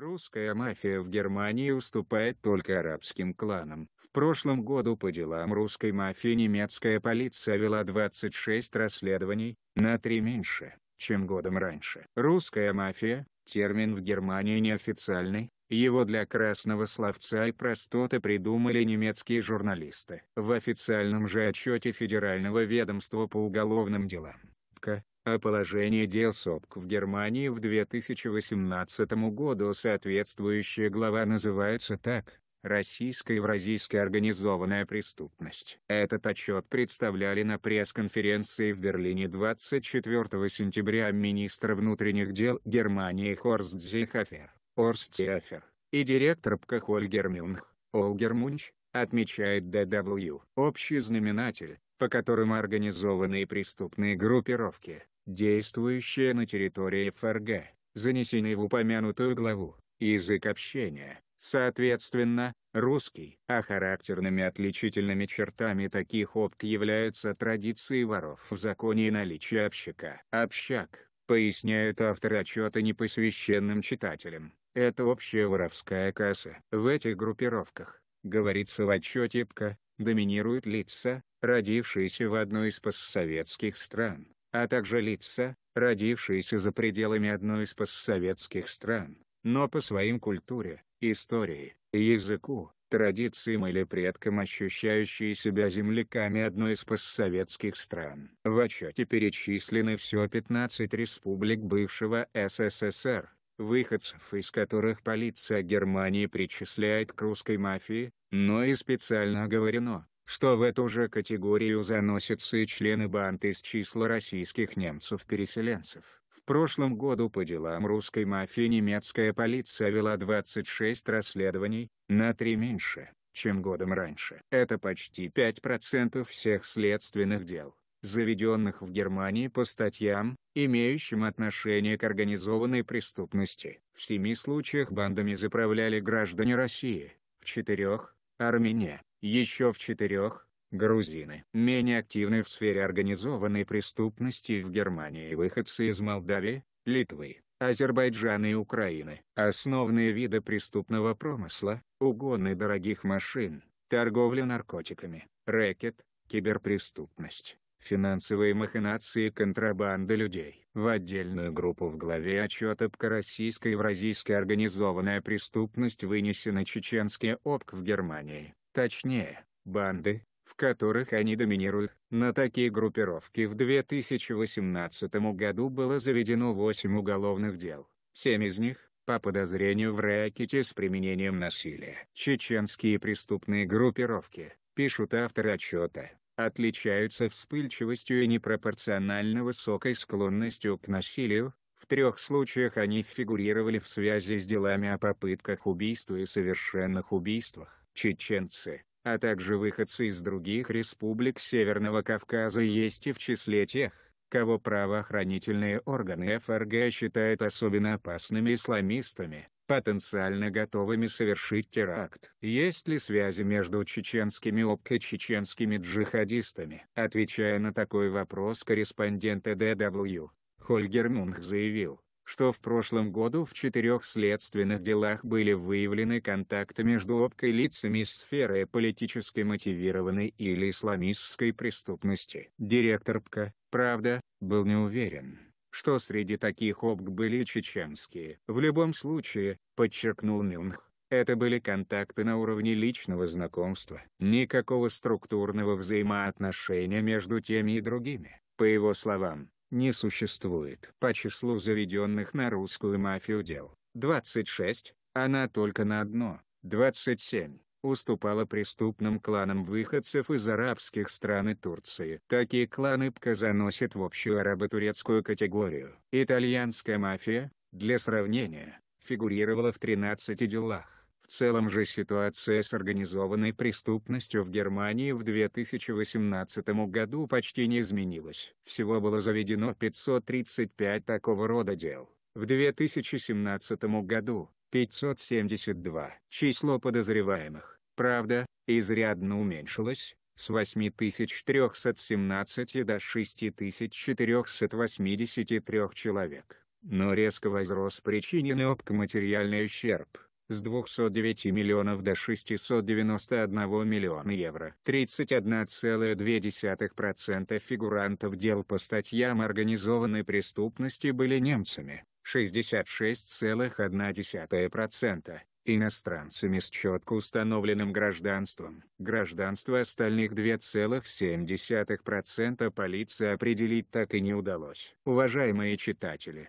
Русская мафия в Германии уступает только арабским кланам. В прошлом году по делам русской мафии немецкая полиция вела 26 расследований, на три меньше, чем годом раньше. Русская мафия – термин в Германии неофициальный, его для красного словца и простоты придумали немецкие журналисты. В официальном же отчете Федерального ведомства по уголовным делам, КА, а положение дел СОПК в Германии в 2018 году соответствующая глава называется так «Российская евразийская организованная преступность». Этот отчет представляли на пресс-конференции в Берлине 24 сентября министр внутренних дел Германии Хорст Зихофер, Хорст Зихофер и директор ПКХ Ольгер Мюнх, Ольгер Мунч, отмечает DW. Общий знаменатель, по которому организованные преступные группировки, действующие на территории ФРГ, занесены в упомянутую главу. Язык общения, соответственно, русский. А характерными отличительными чертами таких опт являются традиции воров в законе и наличие общака. Общак, поясняют авторы отчета непосвященным читателям, это общая воровская касса. В этих группировках, говорится в отчете ПК, доминируют лица, родившиеся в одной из постсоветских стран, а также лица, родившиеся за пределами одной из постсоветских стран, но по своим культуре, истории, языку, традициям или предкам ощущающие себя земляками одной из постсоветских стран. В отчете перечислены все 15 республик бывшего СССР, выходцев из которых полиция Германии причисляет к русской мафии, но и специально оговорено, что в эту же категорию заносятся и члены банд из числа российских немцев-переселенцев. В прошлом году по делам русской мафии немецкая полиция вела 26 расследований, на 3 меньше, чем годом раньше. Это почти 5% всех следственных дел, заведенных в Германии по статьям, имеющим отношение к организованной преступности. В семи случаях бандами заправляли граждане России, в четырех – Армения, еще в четырех, грузины. Менее активны в сфере организованной преступности в Германии выходцы из Молдавии, Литвы, Азербайджана и Украины. Основные виды преступного промысла – угоны дорогих машин, торговля наркотиками, рэкет, киберпреступность, финансовые махинации и контрабанда людей. В отдельную группу в главе отчета российско-евразийская организованная преступность вынесена чеченский обк в Германии Точнее, банды, в которых они доминируют. На такие группировки в 2018 году было заведено 8 уголовных дел, 7 из них по подозрению в рэкете с применением насилия. Чеченские преступные группировки, пишут авторы отчета, отличаются вспыльчивостью и непропорционально высокой склонностью к насилию, в трех случаях они фигурировали в связи с делами о попытках убийства и совершенных убийствах чеченцы, а также выходцы из других республик Северного Кавказа есть и в числе тех, кого правоохранительные органы ФРГ считают особенно опасными исламистами, потенциально готовыми совершить теракт. Есть ли связи между чеченскими ОПК и чеченскими джихадистами? Отвечая на такой вопрос корреспондента ДW, Хольгер Мунх заявил, что в прошлом году в четырех следственных делах были выявлены контакты между обкой лицами из сферы политически мотивированной или исламистской преступности. Директор ПК, правда, был не уверен, что среди таких обк были чеченские. В любом случае, подчеркнул Мюнх, это были контакты на уровне личного знакомства. Никакого структурного взаимоотношения между теми и другими. По его словам, не существует. По числу заведенных на русскую мафию дел, 26, она только на одно, 27, уступала преступным кланам выходцев из арабских стран и Турции. Такие кланы ПК заносят в общую арабо-турецкую категорию. Итальянская мафия, для сравнения, фигурировала в 13 делах. В целом же ситуация с организованной преступностью в Германии в 2018 году почти не изменилась. Всего было заведено 535 такого рода дел. В 2017 году – 572. Число подозреваемых, правда, изрядно уменьшилось, с 8317 до 6483 человек. Но резко возрос причиненный обк материальный ущерб – с 209 миллионов до 691 миллиона евро. 31,2% фигурантов дел по статьям организованной преступности были немцами, 66,1% иностранцами с четко установленным гражданством. Гражданство остальных 2,7% полиции определить так и не удалось. Уважаемые читатели,